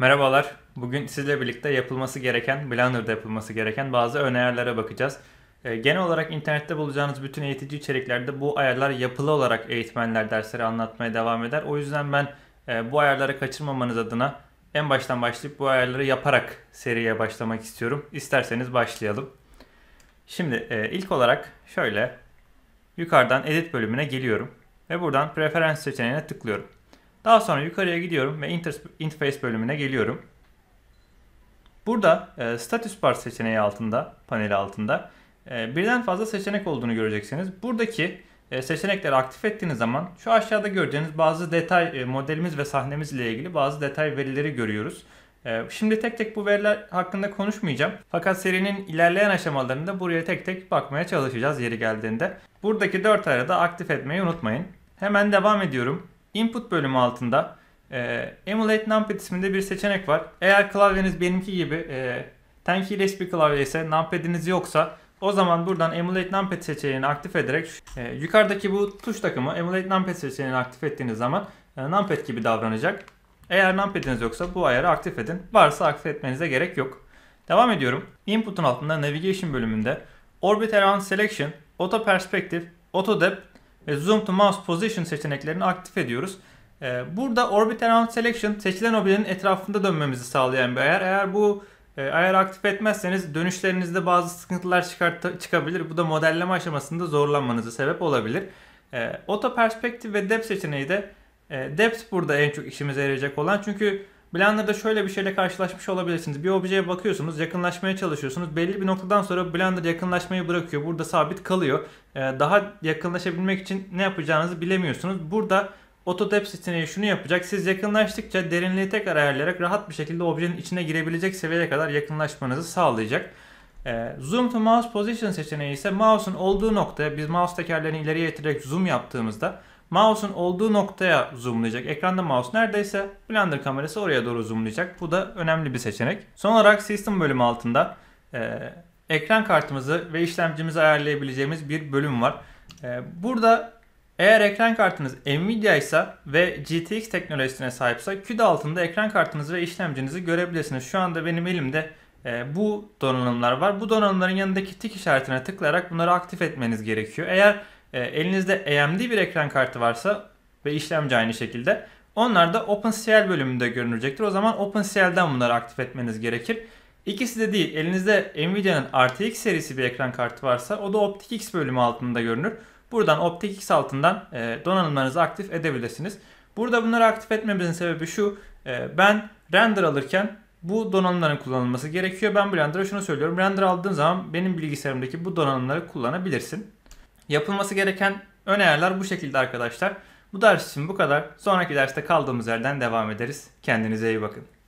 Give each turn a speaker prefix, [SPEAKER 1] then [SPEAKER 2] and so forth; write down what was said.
[SPEAKER 1] Merhabalar. Bugün sizle birlikte yapılması gereken, Blender'da yapılması gereken bazı önerilere bakacağız. Ee, genel olarak internette bulacağınız bütün eğitici içeriklerde bu ayarlar yapılı olarak eğitmenler dersleri anlatmaya devam eder. O yüzden ben e, bu ayarları kaçırmamanız adına en baştan başlayıp bu ayarları yaparak seriye başlamak istiyorum. İsterseniz başlayalım. Şimdi e, ilk olarak şöyle yukarıdan edit bölümüne geliyorum ve buradan preferans seçeneğine tıklıyorum. Daha sonra yukarıya gidiyorum ve interface bölümüne geliyorum. Burada e, status bar seçeneği altında, paneli altında e, birden fazla seçenek olduğunu göreceksiniz. Buradaki e, seçenekleri aktif ettiğiniz zaman şu aşağıda göreceğiniz bazı detay e, modelimiz ve sahnemiz ile ilgili bazı detay verileri görüyoruz. E, şimdi tek tek bu veriler hakkında konuşmayacağım. Fakat serinin ilerleyen aşamalarında buraya tek tek bakmaya çalışacağız yeri geldiğinde. Buradaki 4 ayarı da aktif etmeyi unutmayın. Hemen devam ediyorum. Input bölümü altında e, Emulate Numpad isminde bir seçenek var. Eğer klavyeniz benimki gibi e, tenkeyless bir klavye ise numpad'iniz yoksa o zaman buradan Emulate Numpad seçeneğini aktif ederek e, yukarıdaki bu tuş takımı Emulate Numpad seçeneğini aktif ettiğiniz zaman e, numpad gibi davranacak. Eğer numpad'iniz yoksa bu ayarı aktif edin. Varsa aktif etmenize gerek yok. Devam ediyorum. Input'un altında Navigation bölümünde Orbit Around Selection, Auto Perspective, Auto Depth ve Zoom to Mouse Position seçeneklerini aktif ediyoruz. Ee, burada Orbit Around Selection seçilen objenin etrafında dönmemizi sağlayan bir ayar. Eğer bu e, ayarı aktif etmezseniz dönüşlerinizde bazı sıkıntılar çıkabilir. Bu da modelleme aşamasında zorlanmanıza sebep olabilir. Ee, auto Perspective ve Depth seçeneği de e, depth burada en çok işimize yarayacak olan. Çünkü Blender'da şöyle bir şeyle karşılaşmış olabilirsiniz. Bir objeye bakıyorsunuz, yakınlaşmaya çalışıyorsunuz. Belli bir noktadan sonra Blender yakınlaşmayı bırakıyor. Burada sabit kalıyor. Ee, daha yakınlaşabilmek için ne yapacağınızı bilemiyorsunuz. Burada Auto Depth seçeneği şunu yapacak. Siz yakınlaştıkça derinliği tekrar ayarlayarak rahat bir şekilde objenin içine girebilecek seviyeye kadar yakınlaşmanızı sağlayacak. Ee, zoom to Mouse Position seçeneği ise mouse'un olduğu noktaya biz mouse tekerlerini ileriye getirerek zoom yaptığımızda Mouse'un olduğu noktaya zoomlayacak. Ekranda mouse neredeyse Blender kamerası oraya doğru zoomlayacak. Bu da önemli bir seçenek. Son olarak System bölümü altında e, ekran kartımızı ve işlemcimizi ayarlayabileceğimiz bir bölüm var. E, burada eğer ekran kartınız Nvidia ise ve GTX teknolojisine sahipse küde altında ekran kartınızı ve işlemcinizi görebilirsiniz. Şu anda benim elimde e, bu donanımlar var. Bu donanımların yanındaki tik işaretine tıklayarak bunları aktif etmeniz gerekiyor. Eğer ee, elinizde AMD bir ekran kartı varsa ve işlemci aynı şekilde onlar da OpenCL bölümünde görünecektir. O zaman OpenCL'den bunları aktif etmeniz gerekir. İkisi de değil. Elinizde Nvidia'nın RTX serisi bir ekran kartı varsa o da Optix bölümü altında görünür. Buradan Optix altından e, donanımlarınızı aktif edebilirsiniz. Burada bunları aktif etmemizin sebebi şu. E, ben render alırken bu donanımların kullanılması gerekiyor. Ben Blender'a şunu söylüyorum. Render aldığın zaman benim bilgisayarımdaki bu donanımları kullanabilirsin. Yapılması gereken önerler bu şekilde arkadaşlar. Bu ders için bu kadar. Sonraki derste kaldığımız yerden devam ederiz. Kendinize iyi bakın.